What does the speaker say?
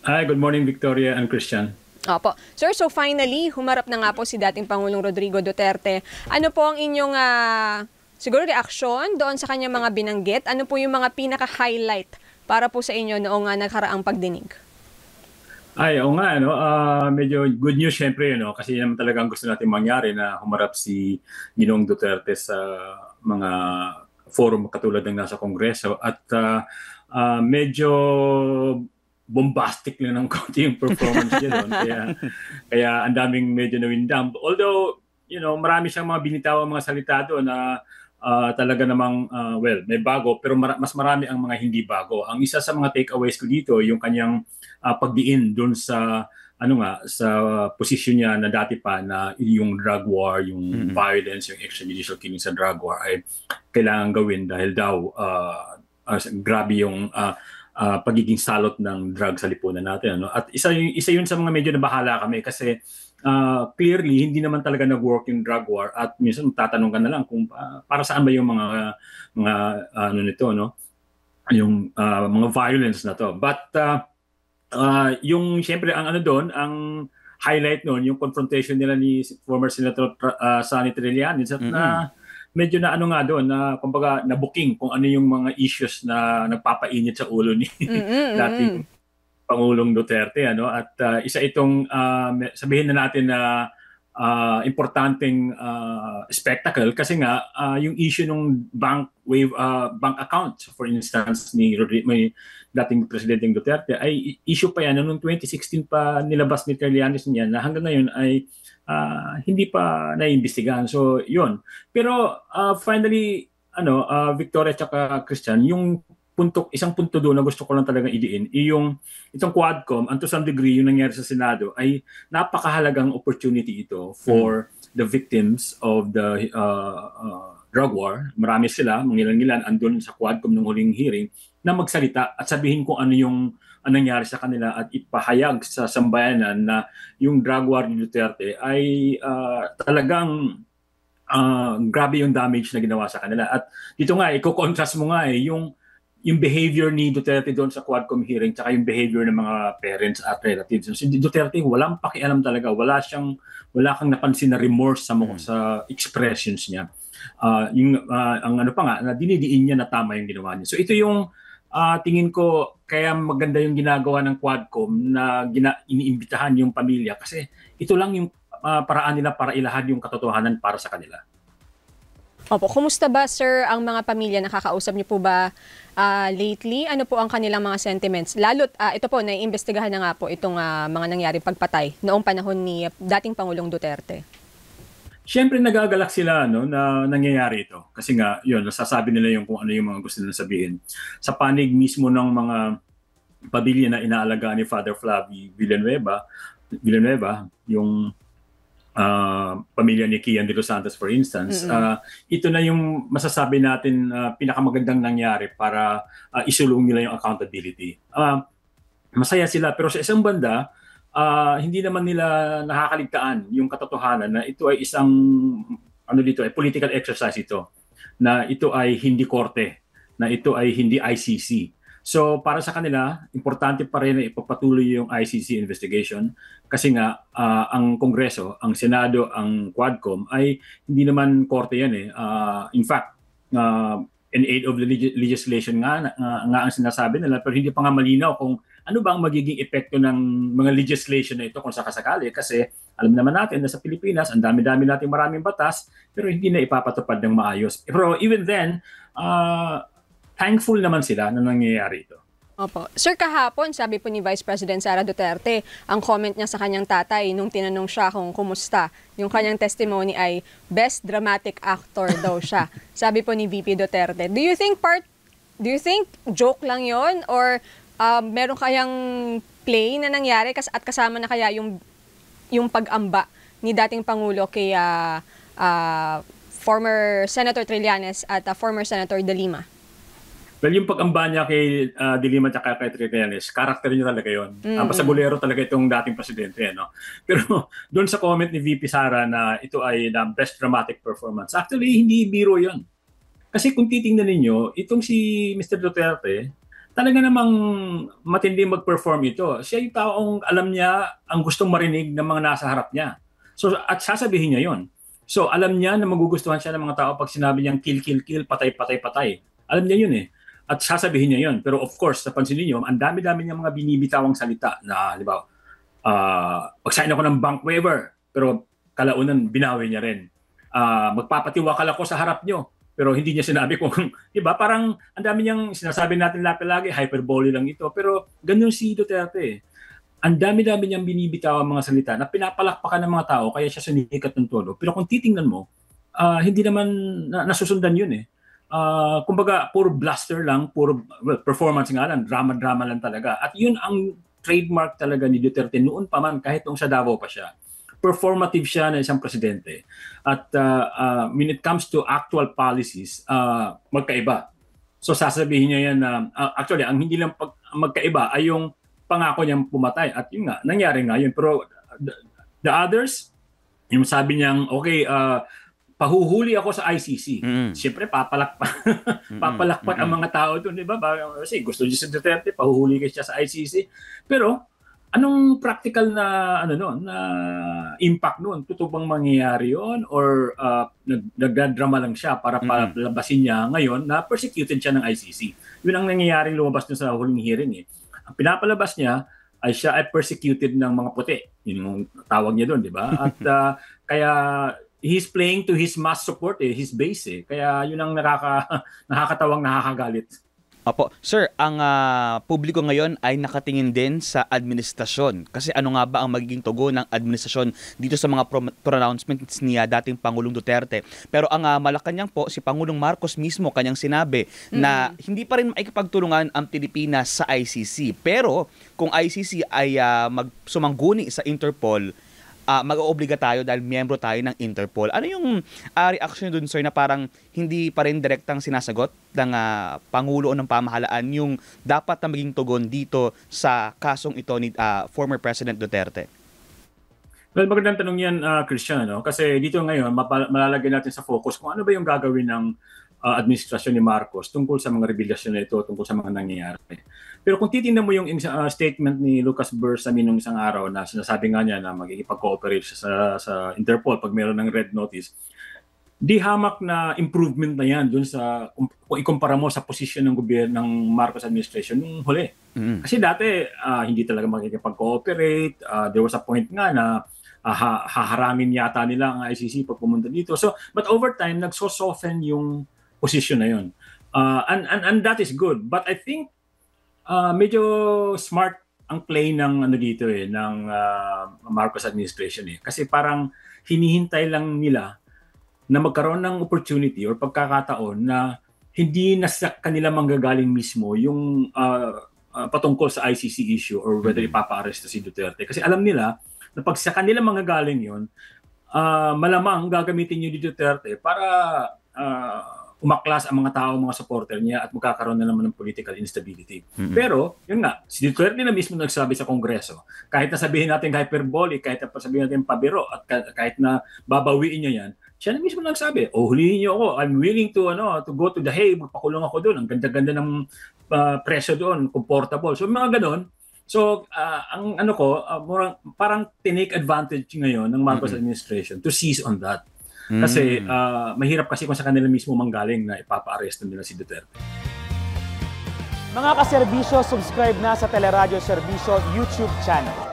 Hi, good morning Victoria and Christian. Opo. Sir, so finally, humarap na nga po si dating Pangulong Rodrigo Duterte. Ano po ang inyong uh, siguro reaksyon doon sa kanyang mga binanggit? Ano po yung mga pinaka-highlight para po sa inyo noong uh, ah, nagkaraang pagdinig? Ay, oo nga, no? uh, ah, medyo good news syempre, no? kasi naman talagang gusto natin mangyari na humarap si Ginong Duterte sa mga forum katulad ng nasa Kongreso. At uh, uh, medyo bombastic lang ng konti yung performance niya doon. Kaya, kaya ang daming medyo nawindam. Although, you know, marami siyang mga binitawang mga salita doon na uh, talaga namang, uh, well, may bago, pero mar- mas marami ang mga hindi bago. Ang isa sa mga takeaways ko dito, yung kanyang uh, pagdiin doon sa ano nga sa posisyon niya na dati pa na yung drug war, yung mm-hmm. violence, yung extrajudicial killing sa drug war ay kailangan gawin dahil daw uh, uh, grabe yung uh, uh, pagiging salot ng drug sa lipunan natin. Ano? At isa, yun, isa yun sa mga medyo nabahala kami kasi uh, clearly hindi naman talaga nag-work yung drug war at minsan tatanong ka na lang kung uh, para saan ba yung mga mga ano nito no yung uh, mga violence na to but uh, uh, yung siyempre ang ano doon ang highlight noon yung confrontation nila ni former senator uh, Sonny Trillanes at mm-hmm. na medyo na ano nga doon na kumbaga na booking kung ano yung mga issues na nagpapainit sa ulo ni dating Pangulong Duterte ano at uh, isa itong uh, sabihin na natin na uh, importanteng uh, spectacle kasi nga uh, yung issue ng bank wave uh, bank account for instance ni Rodri- may dating ng Duterte ay issue pa yan noong 2016 pa nilabas ni Terlianis niya na hanggang ngayon ay uh, hindi pa naiimbestigahan so yun pero uh, finally ano uh, Victoria at Christian yung punto, isang punto doon na gusto ko lang talaga idiin, yung itong Quadcom, and to some degree, yung nangyari sa Senado, ay napakahalagang opportunity ito for mm. the victims of the uh, uh, drug war. Marami sila, mangilan ilan andun sa Quadcom ng huling hearing, na magsalita at sabihin kung ano yung ang nangyari sa kanila at ipahayag sa sambayanan na yung drug war ni Duterte ay uh, talagang uh, grabe yung damage na ginawa sa kanila. At dito nga, i-contrast mo nga eh, yung yung behavior ni Duterte doon sa Quadcom hearing tsaka yung behavior ng mga parents at relatives. So, si Duterte walang pakialam talaga. Wala siyang wala kang napansin na remorse sa mga, hmm. sa expressions niya. Uh, yung uh, ang ano pa nga na dinidiin niya na tama yung ginawa niya. So ito yung uh, tingin ko kaya maganda yung ginagawa ng Quadcom na gina, iniimbitahan yung pamilya kasi ito lang yung uh, paraan nila para ilahad yung katotohanan para sa kanila. Opo, kumusta ba sir ang mga pamilya? Nakakausap niyo po ba uh, lately? Ano po ang kanilang mga sentiments? Lalo't uh, ito po, naiimbestigahan na nga po itong uh, mga nangyari pagpatay noong panahon ni dating Pangulong Duterte. Siyempre nagagalak sila no, na nangyayari ito. Kasi nga, yun, nasasabi nila yung kung ano yung mga gusto nila sabihin. Sa panig mismo ng mga pamilya na inaalagaan ni Father Flavi Villanueva, Villanueva yung uh, pamilya ni Kian de Los Santos for instance, mm-hmm. uh, ito na yung masasabi natin uh, pinakamagandang nangyari para uh, isulong nila yung accountability. Uh, masaya sila pero sa isang banda, uh, hindi naman nila nakakaligtaan yung katotohanan na ito ay isang ano dito ay political exercise ito na ito ay hindi korte na ito ay hindi ICC So para sa kanila, importante pa rin na ipapatuloy yung ICC investigation kasi nga uh, ang Kongreso, ang Senado, ang Quadcom ay hindi naman korte yan eh. Uh, in fact, uh, in aid of the leg- legislation nga, uh, nga ang sinasabi nila pero hindi pa nga malinaw kung ano ba ang magiging epekto ng mga legislation na ito kung sakasakali kasi alam naman natin na sa Pilipinas ang dami-dami nating maraming batas pero hindi na ipapatupad ng maayos. Pero even then, uh, thankful naman sila na nangyayari ito. Opo. Sir, kahapon, sabi po ni Vice President Sara Duterte, ang comment niya sa kanyang tatay nung tinanong siya kung kumusta, yung kanyang testimony ay best dramatic actor daw siya. Sabi po ni VP Duterte. Do you think part, do you think joke lang yon or uh, meron kayang play na nangyari kas at kasama na kaya yung, yung pag-amba ni dating Pangulo kay uh, uh, former Senator Trillanes at uh, former Senator De Lima? Well, yung pag-amba niya kay uh, Diliman at kay Trillanes, karakter niya talaga yon. Mm-hmm. Uh, pasagulero talaga itong dating presidente. Eh, no? Pero doon sa comment ni VP Sara na ito ay the best dramatic performance, actually, hindi biro yon. Kasi kung titingnan ninyo, itong si Mr. Duterte, talaga namang matindi mag-perform ito. Siya yung taong alam niya ang gustong marinig ng mga nasa harap niya. So, at sasabihin niya yon. So, alam niya na magugustuhan siya ng mga tao pag sinabi niyang kill, kill, kill, patay, patay, patay. Alam niya yun eh at sasabihin niya yun. Pero of course, napansin niyo, ang dami-dami niya mga binibitawang salita na, di ba, uh, ah, mag-sign ako ng bank waiver, pero kalaunan binawi niya rin. Uh, magpapatiwakal ako sa harap niyo, pero hindi niya sinabi kung, di ba, parang ang dami niyang sinasabi natin lahat lagi, hyperbole lang ito. Pero ganun si Duterte. Eh. Ang dami-dami niyang binibitawang mga salita na pinapalakpakan ng mga tao, kaya siya sinikat ng tolo. Pero kung titingnan mo, uh, hindi naman na, nasusundan yun eh uh, kumbaga, puro bluster lang, puro well, performance nga lang, drama-drama lang talaga. At yun ang trademark talaga ni Duterte noon pa man, kahit nung sa Davao pa siya. Performative siya na isang presidente. At uh, uh, when it comes to actual policies, uh, magkaiba. So sasabihin niya yan na, uh, actually, ang hindi lang pag, magkaiba ay yung pangako niyang pumatay. At yun nga, nangyari nga yun. Pero the, the others, yung sabi niyang, okay, uh, pahuhuli ako sa ICC. Mm-hmm. Siyempre, papalakpan. papalakpan mm-hmm. ang mga tao doon, di ba? Kasi gusto niya si Duterte, pahuhuli ka siya sa ICC. Pero, anong practical na ano noon na impact noon totoo bang mangyayari yon or uh, nagdadrama lang siya para palabasin niya ngayon na persecuted siya ng ICC yun ang nangyayaring lumabas niya sa huling hearing eh ang pinapalabas niya ay siya ay persecuted ng mga puti yun yung tawag niya doon di ba at uh, kaya he's playing to his mass support eh, his base eh. Kaya yun ang nakaka nakakatawang nakakagalit. Apo, sir, ang uh, publiko ngayon ay nakatingin din sa administrasyon. Kasi ano nga ba ang magiging tugon ng administrasyon dito sa mga pronouncements ni dating Pangulong Duterte? Pero ang uh, Malacanang po, si Pangulong Marcos mismo kanyang sinabi mm. na hindi pa rin maikipagtulungan ang Pilipinas sa ICC. Pero kung ICC ay uh, magsumangguni sa Interpol, uh, ah, mag-obliga tayo dahil miyembro tayo ng Interpol. Ano yung uh, reaction dun, sir, na parang hindi pa rin direktang sinasagot ng uh, Pangulo o ng pamahalaan yung dapat na maging tugon dito sa kasong ito ni uh, former President Duterte? Well, magandang tanong yan, uh, Christian. No? Kasi dito ngayon, malalagyan natin sa focus kung ano ba yung gagawin ng uh, administrasyon ni Marcos tungkol sa mga revelasyon na ito, tungkol sa mga nangyayari. Pero kung titingnan mo yung uh, statement ni Lucas Bersamin nung isang araw na sinasabi nga niya na magkikipag-cooperate siya sa, sa Interpol pag meron ng red notice, di hamak na improvement na yan doon sa kung, ikumpara mo sa posisyon ng gobyerno ng Marcos administration nung huli. Mm. Kasi dati uh, hindi talaga magkikipag-cooperate. Uh, there was a point nga na uh, haharangin yata nila ang ICC pag pumunta dito. So, but over time, nagso-soften yung position na yun. Uh, and, and, and that is good. But I think uh, medyo smart ang play ng ano dito eh ng uh, Marcos administration eh kasi parang hinihintay lang nila na magkaroon ng opportunity or pagkakataon na hindi na sa kanila manggagaling mismo yung uh, uh, patungkol sa ICC issue or whether mm-hmm. ipapa arrest si Duterte kasi alam nila na pag sa kanila manggagaling yon uh, malamang gagamitin niyo ni Duterte para uh, umaklas ang mga tao, mga supporter niya at magkakaroon na naman ng political instability. Mm-hmm. Pero, yun nga, si Duterte na mismo nagsabi sa Kongreso, kahit na sabihin natin hyperbole, kahit na sabihin natin pabiro at kahit na babawiin niya yan, siya na mismo nagsabi, oh, hulihin niyo ako, I'm willing to, ano, to go to the Hague, magpakulong ako doon, ang ganda-ganda ng uh, presyo doon, comfortable. So, mga ganon, So, uh, ang ano ko, uh, murang, parang tinake advantage ngayon ng Marcos mm-hmm. administration to seize on that. Kasi mm. uh, mahirap kasi kung sa kanila mismo manggaling na ipapa arrest nila si Duterte. Mga kaserbisyo, subscribe na sa Teleradio Serbisyo YouTube channel.